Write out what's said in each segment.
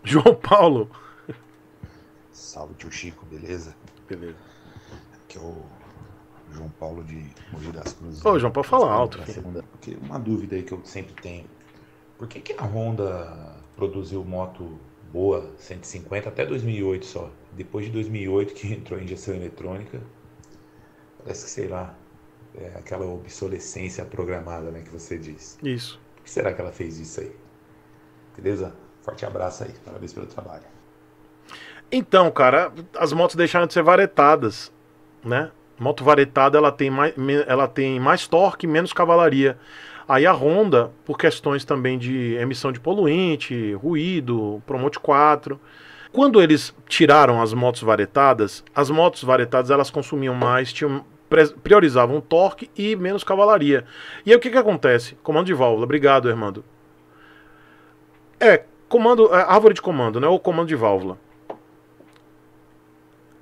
João Paulo. Salve, tio Chico, beleza? Beleza. Aqui é o João Paulo de Mogi das Cruzes. Ô, João Paulo, fala alto. Segunda, porque uma dúvida aí que eu sempre tenho. Por que, que a Honda produziu moto boa, 150, até 2008 só? Depois de 2008 que entrou em injeção eletrônica, parece que, sei lá, é aquela obsolescência programada, né, que você diz. Isso. Por que será que ela fez isso aí? Beleza? Forte abraço aí, parabéns pelo trabalho. Então, cara, as motos deixaram de ser varetadas, né? Moto varetada ela tem mais, ela tem mais torque, menos cavalaria. Aí a Honda, por questões também de emissão de poluente, ruído, Promote 4. Quando eles tiraram as motos varetadas, as motos varetadas elas consumiam mais, tinham, priorizavam torque e menos cavalaria. E aí o que, que acontece? Comando de válvula, obrigado, Armando. É Comando, é, árvore de comando, né? Ou comando de válvula.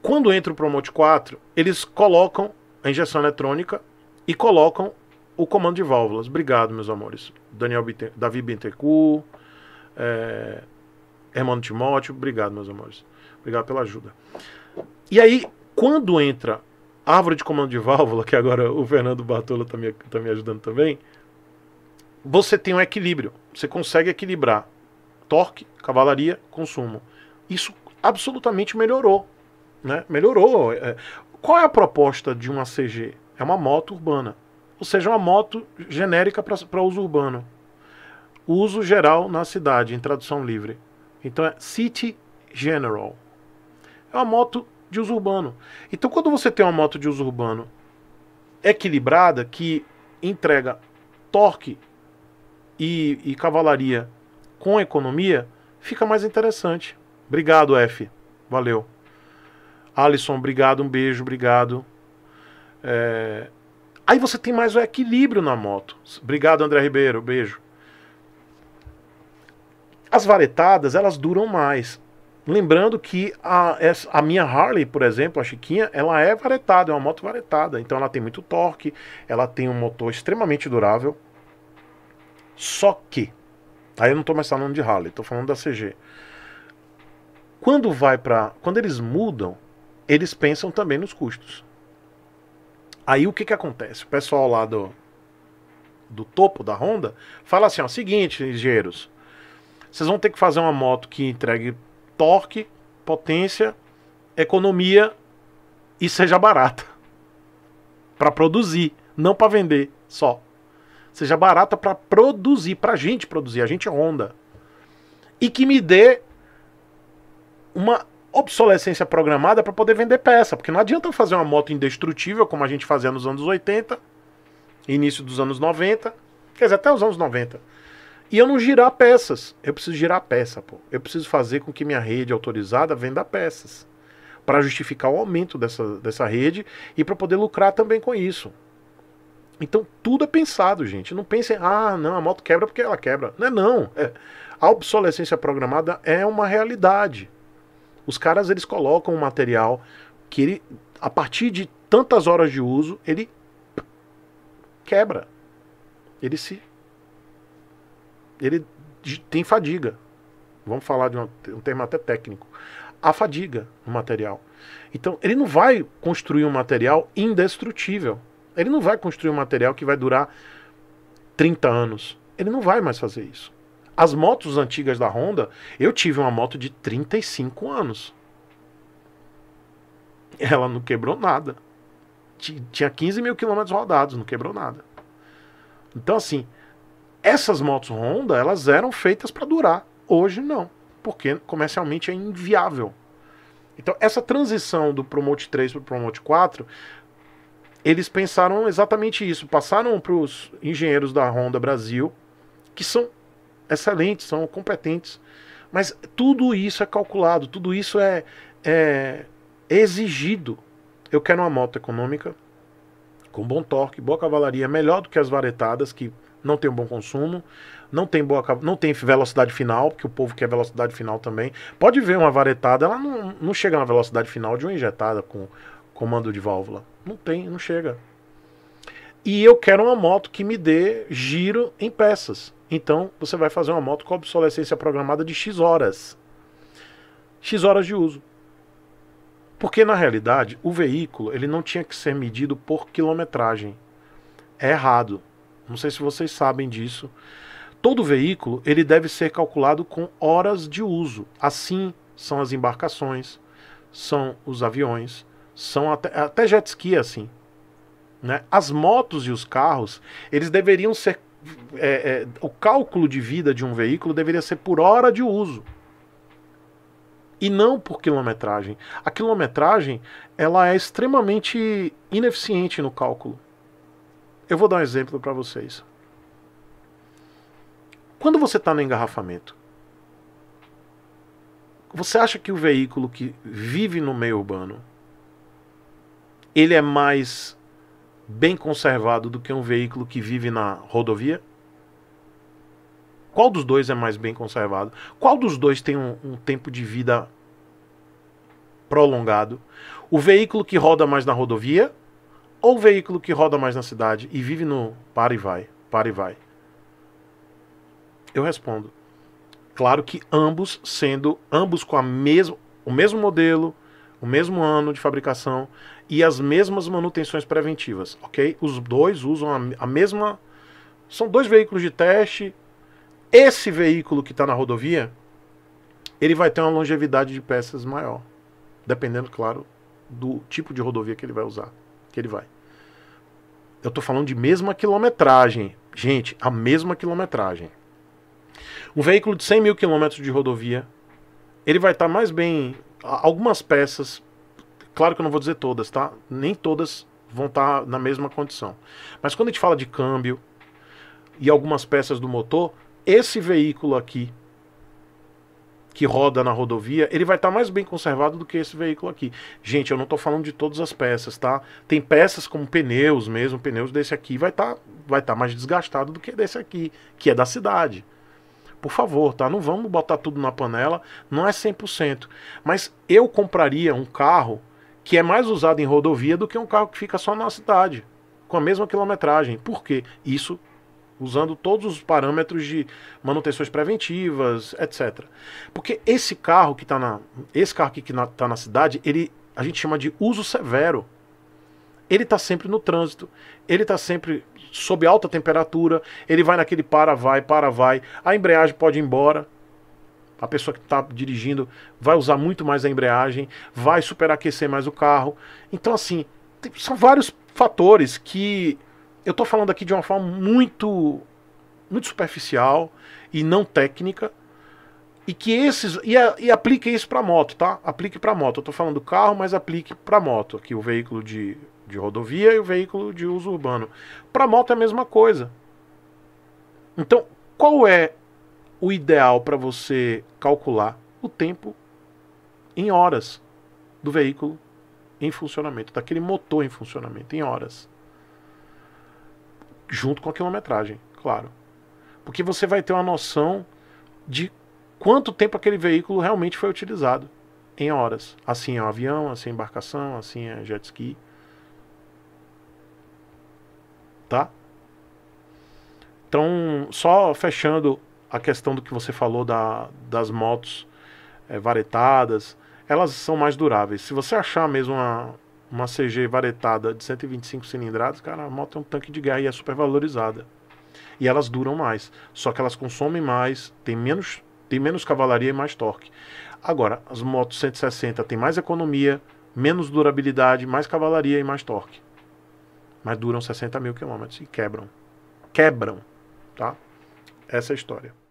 Quando entra o Promote 4, eles colocam a injeção eletrônica e colocam o comando de válvulas. Obrigado, meus amores. Daniel Binte, Davi Bintecu, é, Hermano Timóteo, obrigado, meus amores. Obrigado pela ajuda. E aí, quando entra a árvore de comando de válvula, que agora o Fernando Bartolo está me, tá me ajudando também, você tem um equilíbrio. Você consegue equilibrar torque, cavalaria, consumo. Isso absolutamente melhorou. Né? Melhorou. É, qual é a proposta de uma CG? É uma moto urbana. Ou seja, uma moto genérica para uso urbano. Uso geral na cidade, em tradução livre. Então é City General. É uma moto de uso urbano. Então quando você tem uma moto de uso urbano equilibrada, que entrega torque e, e cavalaria com economia, fica mais interessante. Obrigado, F. Valeu. Alisson, obrigado, um beijo, obrigado. É... Aí você tem mais o equilíbrio na moto. Obrigado, André Ribeiro, beijo. As varetadas, elas duram mais. Lembrando que a, a minha Harley, por exemplo, a Chiquinha, ela é varetada, é uma moto varetada. Então ela tem muito torque, ela tem um motor extremamente durável. Só que Aí eu não estou mais falando de Harley, estou falando da CG. Quando vai para, quando eles mudam, eles pensam também nos custos. Aí o que que acontece? O pessoal lá do do topo da Honda fala assim, ó, seguinte, engenheiros, vocês vão ter que fazer uma moto que entregue torque, potência, economia e seja barata para produzir, não para vender só seja barata para produzir, para a gente produzir, a gente é Honda. E que me dê uma obsolescência programada para poder vender peça, porque não adianta fazer uma moto indestrutível como a gente fazia nos anos 80, início dos anos 90, quer dizer, até os anos 90. E eu não girar peças. Eu preciso girar peça, pô. Eu preciso fazer com que minha rede autorizada venda peças. Para justificar o aumento dessa, dessa rede e para poder lucrar também com isso. Então tudo é pensado, gente. Não pensem, ah, não, a moto quebra porque ela quebra. Não é não. É. A obsolescência programada é uma realidade. Os caras eles colocam um material que ele, a partir de tantas horas de uso, ele quebra. Ele se. Ele tem fadiga. Vamos falar de um, um termo até técnico. A fadiga no material. Então, ele não vai construir um material indestrutível. Ele não vai construir um material que vai durar 30 anos. Ele não vai mais fazer isso. As motos antigas da Honda, eu tive uma moto de 35 anos. Ela não quebrou nada. Tinha 15 mil quilômetros rodados, não quebrou nada. Então, assim, essas motos Honda, elas eram feitas para durar. Hoje, não. Porque comercialmente é inviável. Então, essa transição do Promote 3 para o Promote 4 eles pensaram exatamente isso. Passaram para os engenheiros da Honda Brasil, que são excelentes, são competentes. Mas tudo isso é calculado, tudo isso é, é exigido. Eu quero uma moto econômica, com bom torque, boa cavalaria, melhor do que as varetadas, que não tem um bom consumo, não tem boa não tem velocidade final, porque o povo quer velocidade final também. Pode ver uma varetada, ela não, não chega na velocidade final de uma injetada com comando de válvula. Não tem, não chega. E eu quero uma moto que me dê giro em peças. Então você vai fazer uma moto com obsolescência programada de X horas. X horas de uso. Porque na realidade, o veículo, ele não tinha que ser medido por quilometragem. É errado. Não sei se vocês sabem disso. Todo veículo, ele deve ser calculado com horas de uso. Assim são as embarcações, são os aviões, são até, até jet ski assim. Né? As motos e os carros, eles deveriam ser. É, é, o cálculo de vida de um veículo deveria ser por hora de uso. E não por quilometragem. A quilometragem ela é extremamente ineficiente no cálculo. Eu vou dar um exemplo para vocês. Quando você está no engarrafamento, você acha que o veículo que vive no meio urbano ele é mais bem conservado do que um veículo que vive na rodovia? Qual dos dois é mais bem conservado? Qual dos dois tem um, um tempo de vida prolongado? O veículo que roda mais na rodovia ou o veículo que roda mais na cidade e vive no para e vai, para e vai? Eu respondo. Claro que ambos sendo ambos com a mesmo, o mesmo modelo, o mesmo ano de fabricação e as mesmas manutenções preventivas, ok? Os dois usam a, a mesma. São dois veículos de teste. Esse veículo que está na rodovia, ele vai ter uma longevidade de peças maior, dependendo, claro, do tipo de rodovia que ele vai usar, que ele vai. Eu estou falando de mesma quilometragem, gente, a mesma quilometragem. Um veículo de 100 mil quilômetros de rodovia, ele vai estar tá mais bem algumas peças, claro que eu não vou dizer todas, tá? Nem todas vão estar tá na mesma condição. Mas quando a gente fala de câmbio e algumas peças do motor, esse veículo aqui que roda na rodovia, ele vai estar tá mais bem conservado do que esse veículo aqui. Gente, eu não estou falando de todas as peças, tá? Tem peças como pneus mesmo, pneus desse aqui vai estar tá, vai tá mais desgastado do que desse aqui, que é da cidade. Por favor, tá? Não vamos botar tudo na panela, não é 100%. Mas eu compraria um carro que é mais usado em rodovia do que um carro que fica só na cidade, com a mesma quilometragem. Por quê? Isso usando todos os parâmetros de manutenções preventivas, etc. Porque esse carro que está na esse carro que está na cidade, ele a gente chama de uso severo. Ele está sempre no trânsito, ele está sempre sob alta temperatura, ele vai naquele para, vai, para, vai, a embreagem pode ir embora. A pessoa que está dirigindo vai usar muito mais a embreagem, vai superaquecer mais o carro. Então, assim, são vários fatores que eu estou falando aqui de uma forma muito, muito superficial e não técnica e que esses e, a, e aplique isso para moto, tá? Aplique para moto. Eu tô falando do carro, mas aplique para moto, aqui o veículo de de rodovia e o veículo de uso urbano. Para moto é a mesma coisa. Então, qual é o ideal para você calcular o tempo em horas do veículo em funcionamento, daquele motor em funcionamento, em horas? Junto com a quilometragem, claro. Porque você vai ter uma noção de quanto tempo aquele veículo realmente foi utilizado em horas. Assim é um avião, assim é embarcação, assim é jet ski tá? Então, só fechando a questão do que você falou da, das motos é, varetadas, elas são mais duráveis. Se você achar mesmo uma, uma CG varetada de 125 cilindradas, cara, a moto é um tanque de guerra e é super valorizada. E elas duram mais, só que elas consomem mais, tem menos, tem menos cavalaria e mais torque. Agora, as motos 160 tem mais economia, menos durabilidade, mais cavalaria e mais torque mas duram 60 mil quilômetros e quebram. Quebram, tá? Essa é a história.